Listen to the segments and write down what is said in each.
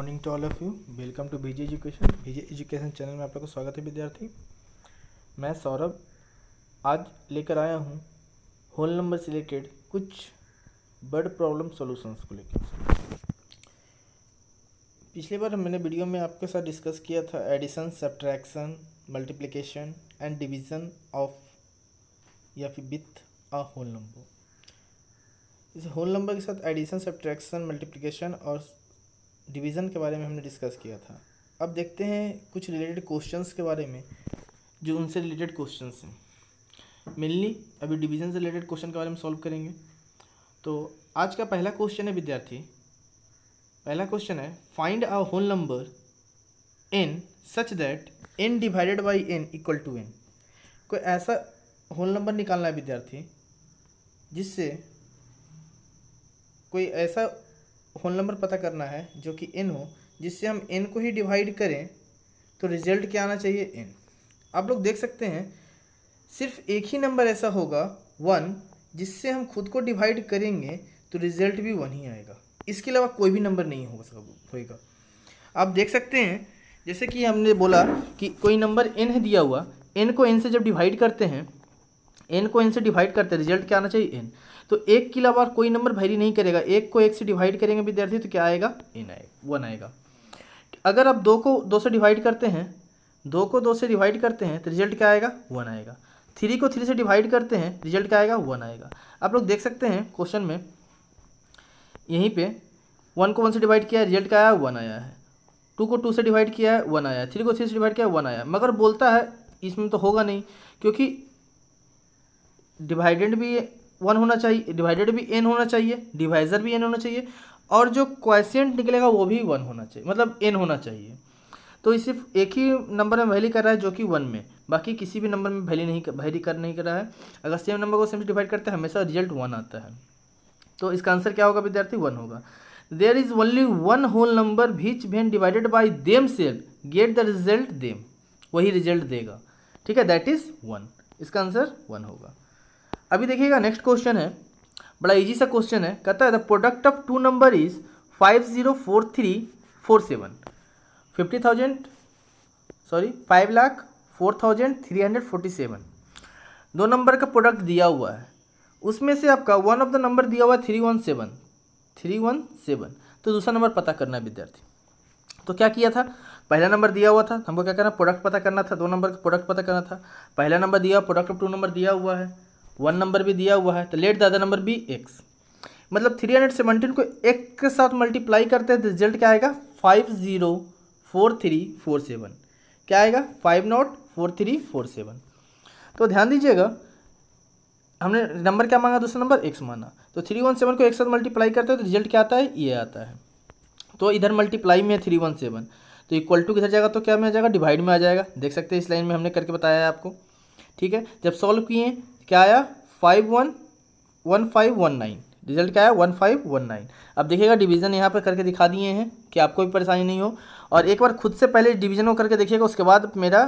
morning to all of you welcome to BJ education BJ education channel में आप लोग का स्वागत है विद्यार्थी मैं सौरभ आज लेकर आया हूँ होल नंबर से रिलेटेड कुछ बर्ड प्रॉब्लम सॉल्यूशंस को लेकर पिछले बार मैंने वीडियो में आपके साथ डिस्कस किया था addition subtraction multiplication and division of या फिर विथ अ होल नंबर इस होल नंबर के साथ एडिशन सब्ट्रैक्शन मल्टीप्लीकेशन और डिवीज़न के बारे में हमने डिस्कस किया था अब देखते हैं कुछ रिलेटेड क्वेश्चंस के बारे में जो उनसे रिलेटेड क्वेश्चंस हैं मेनली अभी डिवीज़न से रिलेटेड क्वेश्चन के बारे में सॉल्व करेंगे तो आज का पहला क्वेश्चन है विद्यार्थी पहला क्वेश्चन है find a whole number N such that N divided by N equal to N कोई ऐसा होल नंबर निकालना है विद्यार्थी जिससे कोई ऐसा होल नंबर पता करना है जो कि एन हो जिससे हम एन को ही डिवाइड करें तो रिजल्ट क्या आना चाहिए एन आप लोग देख सकते हैं सिर्फ एक ही नंबर ऐसा होगा वन जिससे हम खुद को डिवाइड करेंगे तो रिजल्ट भी वन ही आएगा इसके अलावा कोई भी नंबर नहीं होगा होएगा आप देख सकते हैं जैसे कि हमने बोला कि कोई नंबर एन है दिया हुआ एन को एन से जब डिवाइड करते हैं एन को एन से डिवाइड करते हैं रिजल्ट क्या आना चाहिए एन तो एक के अलावा कोई नंबर भैरी नहीं करेगा एक को एक से डिवाइड करेंगे विद्यार्थी तो क्या आएगा एन आएगा वन आएगा अगर आप दो को दो से डिवाइड करते हैं दो को दो से डिवाइड करते हैं तो रिजल्ट क्या आएगा वन आएगा थ्री को थ्री से डिवाइड करते हैं रिजल्ट क्या आएगा वन आएगा आप लोग देख सकते हैं क्वेश्चन में यहीं पे वन को वन से डिवाइड किया है रिजल्ट क्या आया वन आया है टू को टू से डिवाइड किया है वन आया है थ्री को थ्री से डिवाइड किया है वन आया मगर बोलता है इसमें तो होगा नहीं क्योंकि डिवाइडेंड भी वन होना चाहिए डिवाइडेड भी एन होना चाहिए डिवाइज़र भी एन होना चाहिए और जो क्वेश्चन निकलेगा वो भी वन होना चाहिए मतलब एन होना चाहिए तो ये सिर्फ एक ही नंबर में वैली कर रहा है जो कि वन में बाकी किसी भी नंबर में वैली नहीं वैली कर नहीं कर रहा है अगर सेम नंबर को सेम डिवाइड करते हैं हमेशा रिजल्ट वन आता है तो इसका आंसर क्या होगा विद्यार्थी वन होगा there is only one whole number which when divided by themselves get the result them वही रिजल्ट देगा ठीक है दैट इज़ वन इसका आंसर वन होगा अभी देखिएगा नेक्स्ट क्वेश्चन है बड़ा इजी सा क्वेश्चन है कहता है the product of two number is five zero four three four seven fifty thousand sorry five lakh four thousand three hundred forty seven दो नंबर का प्रोडक्ट दिया हुआ है उसमें से आपका वन ऑफ द नंबर दिया हुआ है three one seven three one seven तो दूसरा नंबर पता करना है विद्यार्थी तो क्या किया था पहला नंबर दिया हुआ था हमको क्या करना प्रोडक्ट पता करना था दो नंबर का प्रोडक्ट पता करना था पहला नंबर दिया प्रोडक्ट ऑफ टू नंबर दिया हुआ है वन नंबर भी दिया हुआ है तो let the other number be X मतलब थ्री हंड्रेड सेवनटीन को एक के साथ मल्टीप्लाई करते हैं तो रिजल्ट क्या आएगा five zero four three four seven क्या आएगा five nought four three four seven तो ध्यान दीजिएगा हमने नंबर क्या मांगा दूसरा नंबर एक्स माना तो थ्री वन सेवन को एक साथ मल्टीप्लाई करते हैं तो रिजल्ट क्या आता है ये आता है तो इधर मल्टीप्लाई में है थ्री वन सेवन तो इक्वल टू किधर जाएगा तो क्या में आ जाएगा डिवाइड में आ जाएगा देख सकते हैं इस लाइन में हमने करके बताया है आपको ठीक है जब सॉल्व किए क्या आया five one one five one nine result क्या आया वन फाइव वन नाइन अब देखिएगा डिवीजन यहाँ पर करके दिखा दिए हैं कि आपको भी परेशानी नहीं हो और एक बार खुद से पहले डिवीजन को करके देखिएगा उसके बाद मेरा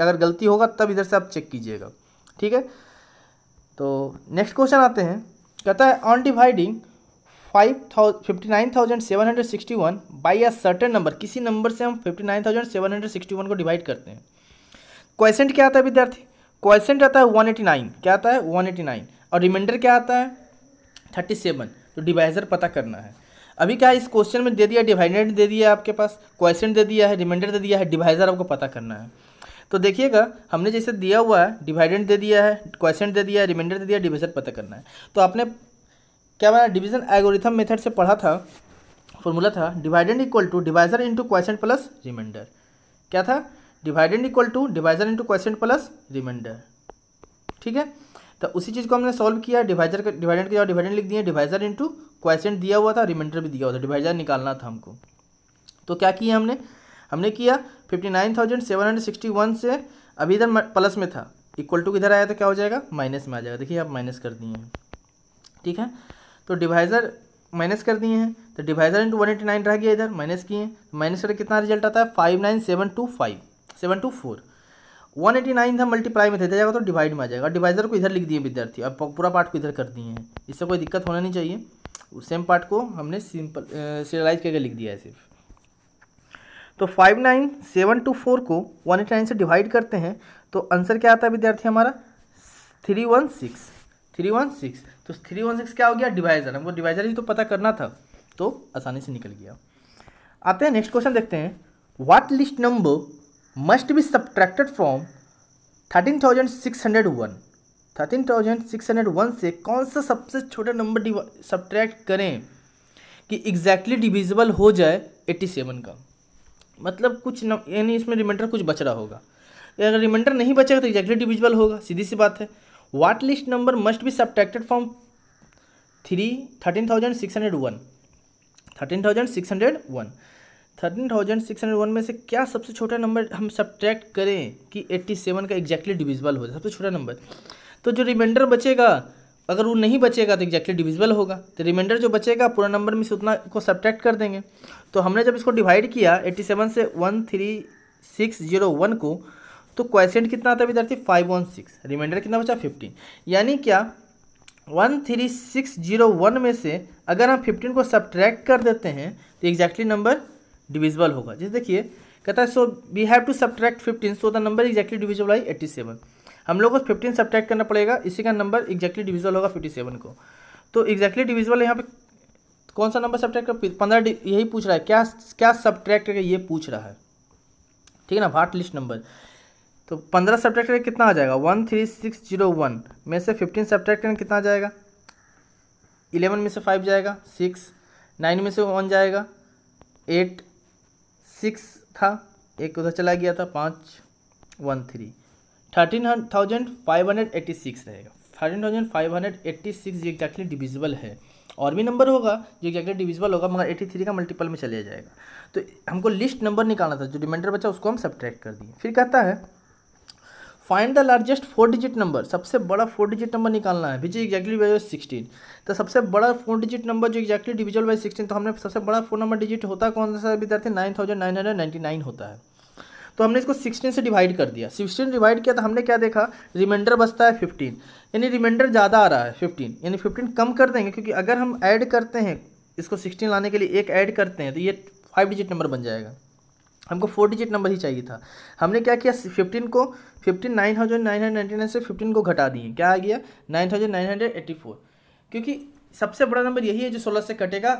अगर गलती होगा तब इधर से आप चेक कीजिएगा ठीक है तो नेक्स्ट क्वेश्चन आते हैं कहता है on dividing five thousand fifty nine thousand seven hundred sixty one by a certain number किसी नंबर से हम fifty nine thousand seven hundred sixty one को डिवाइड करते हैं क्वेश्चन क्या आता है विद्यार्थी क्वेश्चन आता है वन एटी नाइन क्या आता है वन एटी नाइन और रिमाइंडर क्या आता है थर्टी सेवन तो डिवाइजर पता करना है अभी क्या है इस क्वेश्चन में दे दिया डिवाइडेंट दे दिया आपके पास क्वेश्चन दे दिया है रिमाइंडर दे दिया है डिवाइजर आपको पता करना है तो देखिएगा हमने जैसे दिया हुआ है डिवाइडेंट दे दिया है क्वेश्चन दे दिया है रिमाइंडर दे दिया डिवाइजर पता करना है तो आपने क्या बना डिवीजन एल्गोरिथम मेथड से पढ़ा था फॉर्मूला था dividend equal to divisor into question plus remainder क्या था dividend equal to divisor into question plus remainder ठीक है तो उसी चीज़ को हमने सॉल्व किया डिवाइजर डिवाइडेंट के जगह डिवाइडेंट लिख दिए डिवाइजर इंटू क्वेश्चन दिया हुआ था रिमाइंडर भी दिया हुआ था डिवाइजर निकालना था हमको तो क्या किया हमने हमने किया fifty nine thousand seven hundred sixty one से अभी इधर प्लस में था इक्वल टू इधर आया तो क्या हो जाएगा माइनस में आ जाएगा देखिए आप माइनस कर दिए हैं ठीक है तो डिवाइजर माइनस कर दिए हैं तो divisor into one eighty nine रह गया इधर माइनस किए तो माइनस करके कितना रिजल्ट आता है five nine seven two five seven two four one eighty nine था मल्टीप्लाई में दे जाएगा तो डिवाइड में आ जाएगा डिवाइजर को इधर लिख दिए विद्यार्थी अब पूरा पार्ट को इधर कर दिए हैं इससे कोई दिक्कत होना नहीं चाहिए उस सेम पार्ट को हमने सिंपल सीरियलाइज करके लिख दिया है सिर्फ तो five nine seven two four को वन एटी नाइन से डिवाइड करते हैं तो आंसर क्या आता है विद्यार्थी हमारा three one six three one six तो थ्री वन सिक्स क्या हो गया डिवाइजर हमको डिवाइजर ही तो पता करना था तो आसानी से निकल गया आते हैं नेक्स्ट क्वेश्चन देखते हैं what least number must be subtracted from thirteen thousand six hundred one thirteen thousand six hundred one से कौन सा सबसे छोटा नंबर सब्ट्रैक्ट करें कि एग्जैक्टली डिविजिबल हो जाए एट्टी सेवन का मतलब कुछ यानी इसमें रिमाइंडर कुछ बच रहा होगा अगर रिमाइंडर नहीं बचेगा तो एग्जैक्टली डिविजिबल होगा सीधी सी बात है what least number must be subtracted from three thirteen thousand six hundred one thirteen thousand six hundred one thirteen thousand six hundred one में से क्या सबसे छोटा नंबर हम सब्ट्रैक्ट करें कि एट्टी सेवन का एक्जैक्टली डिविजिबल हो जाए सबसे छोटा नंबर तो जो रिमाइंडर बचेगा अगर वो नहीं बचेगा तो एक्जैक्टली डिविजिबल होगा तो रिमाइंडर जो बचेगा पूरा नंबर में से उतना को सब्ट्रैक्ट कर देंगे तो हमने जब इसको डिवाइड किया एट्टी सेवन से one three six zero one को तो क्वेश्चन कितना आता है विद्यार्थी फाइव वन सिक्स रिमाइंडर कितना बचा फिफ्टीन यानी क्या one three six zero one में से अगर हम फिफ्टीन को सब्ट्रैक्ट कर देते हैं तो एग्जैक्टली नंबर डिविजिबल होगा जैसे देखिए कहता है so we have to subtract fifteen so the number exactly divisible I eighty seven हम लोग को फिफ्टीन सब्ट्रैक्ट करना पड़ेगा इसी का नंबर एक्जैक्टली डिविजिबल होगा फिफ्टी सेवन को तो एक्जैक्टली डिविजिबल यहाँ पे कौन सा नंबर सब्ट्रैक्ट कर पंद्रह यही पूछ रहा है क्या क्या सब्ट्रैक्ट करके ये पूछ रहा है ठीक है ना भाट लिस्ट नंबर तो पंद्रह सब्ट्रैक्ट करके कितना आ जाएगा one three six zero one में से फिफ्टीन सब्ट्रैक्ट करके कितना आ जाएगा इलेवन में से फाइव जाएगा सिक्स नाइन में से वन जाएगा एट सिक्स था एक उधर चला गया था पाँच one three thirteen thousand five hundred eighty six रहेगा thirteen thousand five hundred eighty six ये एक्जैक्टली डिविजिबल है और भी नंबर होगा जो एक्जैक्टली डिविजिबल होगा मगर एट्टी थ्री का मल्टीपल में चले जाएगा तो हमको लिस्ट नंबर निकालना था जो रिमाइंडर बचा उसको हम सब्ट्रैक्ट कर दिए फिर कहता है find the largest four digit number सबसे बड़ा फोर डिजिट नंबर निकालना है विच एग्जैक्टली बाई सिक्सटीन तो सबसे बड़ा फोर डिजिट नंबर जो एक्जैक्टली डिविजल बाई सिक्सटीन तो हमने सबसे बड़ा फोर नंबर डिजिट होता है कौन सा विद्यार्थी nine thousand nine hundred ninety nine होता है तो हमने इसको सिक्सटीन से डिवाइड कर दिया सिक्सटीन डिवाइड किया तो हमने क्या देखा रिमाइंडर बचता है फिफ्टीन यानी रिमाइंडर ज़्यादा आ रहा है फिफ्टीन यानी फिफ्टीन कम कर देंगे क्योंकि अगर हम ऐड करते हैं इसको सिक्सटीन लाने के लिए एक ऐड करते हैं तो ये फाइव डिजिट नंबर बन जाएगा हमको फोर डिजिट नंबर ही चाहिए था हमने क्या किया फिफ्टीन को fifteen nine thousand nine hundred ninety nine से फिफ्टीन को घटा दिए क्या आ गया nine thousand nine hundred eighty four क्योंकि सबसे बड़ा नंबर यही है जो सोलह से कटेगा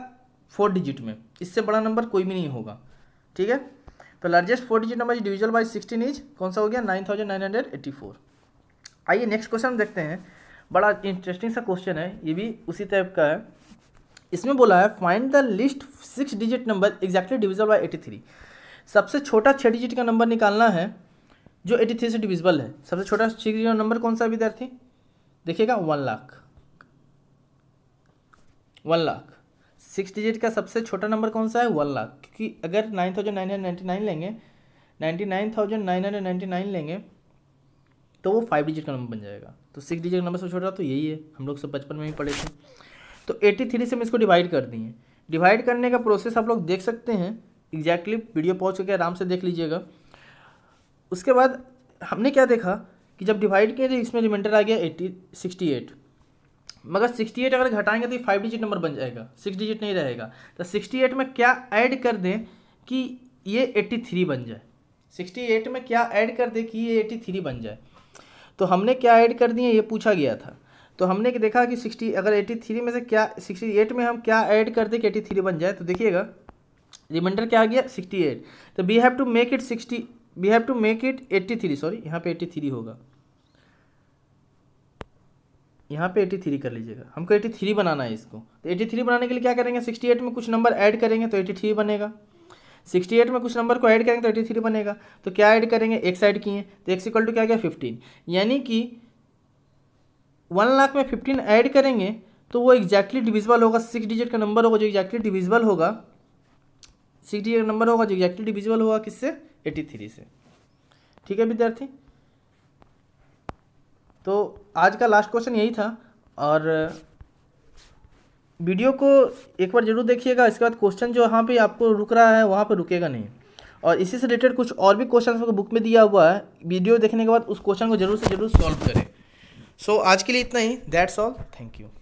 फोर डिजिट में इससे बड़ा नंबर कोई भी नहीं होगा ठीक है तो largest four digit number divisible by sixteen is कौन सा हो गया nine thousand nine hundred eighty four आइए नेक्स्ट क्वेश्चन देखते हैं बड़ा इंटरेस्टिंग सा क्वेश्चन है ये भी उसी टाइप का है इसमें बोला है find the least six digit number exactly divisible by eighty three सबसे छोटा छः डिजिट का नंबर निकालना है जो एटी थ्री से डिविजिबल है सबसे छोटा छः डिजिट का नंबर कौन सा विद्यार्थी देखिएगा one lakh one lakh six digit का सबसे छोटा नंबर कौन सा है वन लाख क्योंकि अगर nine thousand nine hundred ninety nine लेंगे ninety nine thousand nine hundred ninety nine लेंगे तो वो फाइव डिजिट का नंबर बन जाएगा तो सिक्स डिजिट का नंबर सबसे छोटा तो यही है हम लोग सब बचपन में ही पढ़े थे तो एट्टी थ्री से हम इसको डिवाइड कर दिए डिवाइड करने का प्रोसेस आप लोग देख सकते हैं एग्जैक्टली exactly वीडियो पॉज करके आराम से देख लीजिएगा उसके बाद हमने क्या देखा कि जब डिवाइड किए तो इसमें रिमाइंडर आ गया एट्टी सिक्सटी एट मगर सिक्सटी एट अगर घटाएंगे तो ये फाइव डिजिट नंबर बन जाएगा सिक्स डिजिट नहीं रहेगा तो सिक्सटी एट में क्या ऐड कर दें कि ये एट्टी थ्री बन जाए सिक्सटी एट में क्या ऐड कर दें कि ये एट्टी थ्री बन जाए तो हमने क्या ऐड कर दिए ये पूछा गया था तो हमने देखा कि सिक्सटी अगर एट्टी थ्री में से क्या सिक्सटी एट में हम क्या ऐड कर दें कि एट्टी थ्री बन जाए तो देखिएगा रिमाइंडर क्या आ गया सिक्सटी एट तो we have to make it sixty we have to make it eighty three sorry यहाँ पे एट्टी थ्री होगा यहाँ पे एट्टी थ्री कर लीजिएगा हमको एट्टी थ्री बनाना है इसको तो एट्टी थ्री बनाने के लिए क्या करेंगे सिक्सटी एट में कुछ नंबर ऐड करेंगे तो एट्टी थ्री बनेगा सिक्सटी एट में कुछ नंबर को ऐड करेंगे तो एट्टी थ्री बनेगा तो क्या ऐड करेंगे एक्स ऐड किए तो एक्स इक्वल टू क्या गया फिफ्टीन यानी कि वन लाख में फिफ्टीन ऐड करेंगे तो वो एग्जैक्टली डिविजिबल होगा सिक्स डिजिट का नंबर होगा जो एग्जैक्टली डिविजिबल होगा सिक्सटी एक नंबर होगा जो एक्टिविटी विजुअल होगा किससे एटी थ्री से ठीक है विद्यार्थी तो आज का लास्ट क्वेश्चन यही था और वीडियो को एक बार जरूर देखिएगा इसके बाद क्वेश्चन जो वहाँ पे आपको रुक रहा है वहाँ पे रुकेगा नहीं और इसी से रिलेटेड कुछ और भी क्वेश्चन आपको बुक में दिया हुआ है वीडियो देखने के बाद उस क्वेश्चन को जरूर से जरूर सॉल्व करें सो so, आज के लिए इतना ही दैट्स ऑल थैंक यू